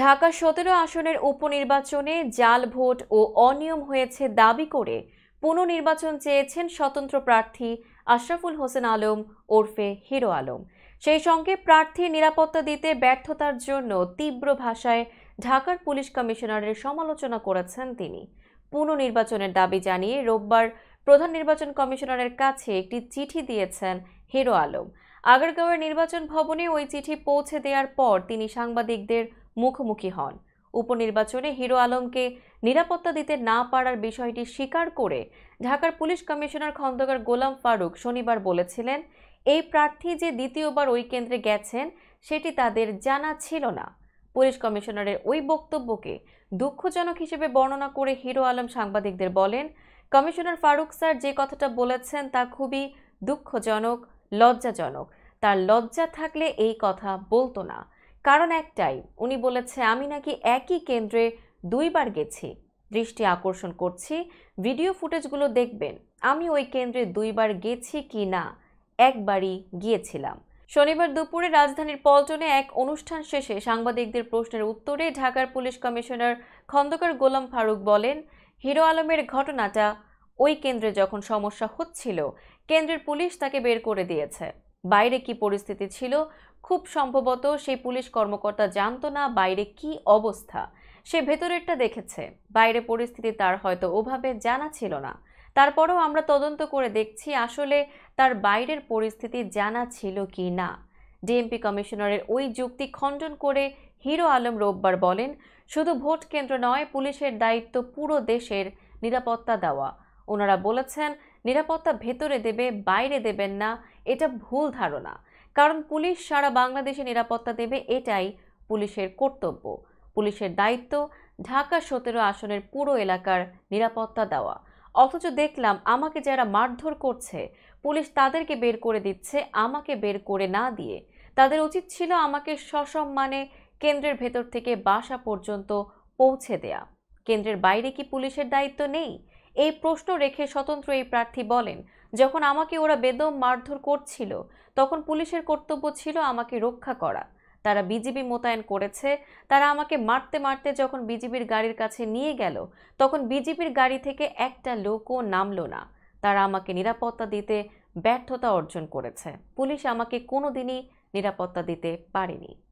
ঢাকা সতেরো আসনের উপনির্বাচনে জাল ভোট ও অনিয়ম হয়েছে দাবি করে পুনর্নির্বাচন চেয়েছেন স্বতন্ত্র প্রার্থী আশরাফুল হোসেন আলম ওরফে হিরো আলম সেই সঙ্গে প্রার্থীর নিরাপত্তা দিতে ব্যর্থতার জন্য তীব্র ভাষায় ঢাকার পুলিশ কমিশনারের সমালোচনা করেছেন তিনি পুনর্নির্বাচনের দাবি জানিয়ে রোববার প্রধান নির্বাচন কমিশনারের কাছে একটি চিঠি দিয়েছেন হিরো আলম আগারগাঁওয়ের নির্বাচন ভবনে ওই চিঠি পৌঁছে দেওয়ার পর তিনি সাংবাদিকদের মুখোমুখি হন উপনির্বাচনে হিরো আলমকে নিরাপত্তা দিতে না পারার বিষয়টি স্বীকার করে ঢাকার পুলিশ কমিশনার খন্দকার গোলাম ফারুক শনিবার বলেছিলেন এই প্রার্থী যে দ্বিতীয়বার ওই কেন্দ্রে গেছেন সেটি তাদের জানা ছিল না পুলিশ কমিশনারের ওই বক্তব্যকে দুঃখজনক হিসেবে বর্ণনা করে হিরো আলম সাংবাদিকদের বলেন কমিশনার ফারুক স্যার যে কথাটা বলেছেন তা খুবই দুঃখজনক লজ্জাজনক তার লজ্জা থাকলে এই কথা বলতো না কারণ একটাই উনি বলেছে আমি নাকি একই কেন্দ্রে দুইবার গেছি দৃষ্টি আকর্ষণ করছি ভিডিও ফুটেজগুলো দেখবেন আমি ওই কেন্দ্রে দুইবার গেছি কি না একবারই গিয়েছিলাম শনিবার দুপুরে রাজধানীর পল্টনে এক অনুষ্ঠান শেষে সাংবাদিকদের প্রশ্নের উত্তরে ঢাকার পুলিশ কমিশনার খন্দকার গোলাম ফারুক বলেন হিরো আলমের ঘটনাটা ওই কেন্দ্রে যখন সমস্যা হচ্ছিল কেন্দ্রের পুলিশ তাকে বের করে দিয়েছে বাইরে কি পরিস্থিতি ছিল খুব সম্ভবত সেই পুলিশ কর্মকর্তা জানতো না বাইরে কি অবস্থা সে ভেতরেরটা দেখেছে বাইরে পরিস্থিতি তার হয়তো ওভাবে জানা ছিল না তারপরেও আমরা তদন্ত করে দেখছি আসলে তার বাইরের পরিস্থিতি জানা ছিল কি না ডিএমপি কমিশনারের ওই যুক্তি খণ্ডন করে হিরো আলম রোববার বলেন শুধু ভোট কেন্দ্র নয় পুলিশের দায়িত্ব পুরো দেশের নিরাপত্তা দেওয়া ওনারা বলেছেন নিরাপত্তা ভেতরে দেবে বাইরে দেবেন না এটা ভুল ধারণা কারণ পুলিশ সারা বাংলাদেশে নিরাপত্তা দেবে এটাই পুলিশের কর্তব্য পুলিশের দায়িত্ব ঢাকা সতেরো আসনের পুরো এলাকার নিরাপত্তা দেওয়া অথচ দেখলাম আমাকে যারা মারধর করছে পুলিশ তাদেরকে বের করে দিচ্ছে আমাকে বের করে না দিয়ে তাদের উচিত ছিল আমাকে সসম্মানে কেন্দ্রের ভেতর থেকে বাসা পর্যন্ত পৌঁছে দেয়া কেন্দ্রের বাইরে কি পুলিশের দায়িত্ব নেই এই প্রশ্ন রেখে স্বতন্ত্র এই প্রার্থী বলেন যখন আমাকে ওরা বেদম মারধর করছিল তখন পুলিশের কর্তব্য ছিল আমাকে রক্ষা করা তারা বিজিবি মোতায়েন করেছে তারা আমাকে মারতে মারতে যখন বিজিবির গাড়ির কাছে নিয়ে গেল তখন বিজিবির গাড়ি থেকে একটা লোকও নামলো না তারা আমাকে নিরাপত্তা দিতে ব্যর্থতা অর্জন করেছে পুলিশ আমাকে কোনোদিনই নিরাপত্তা দিতে পারেনি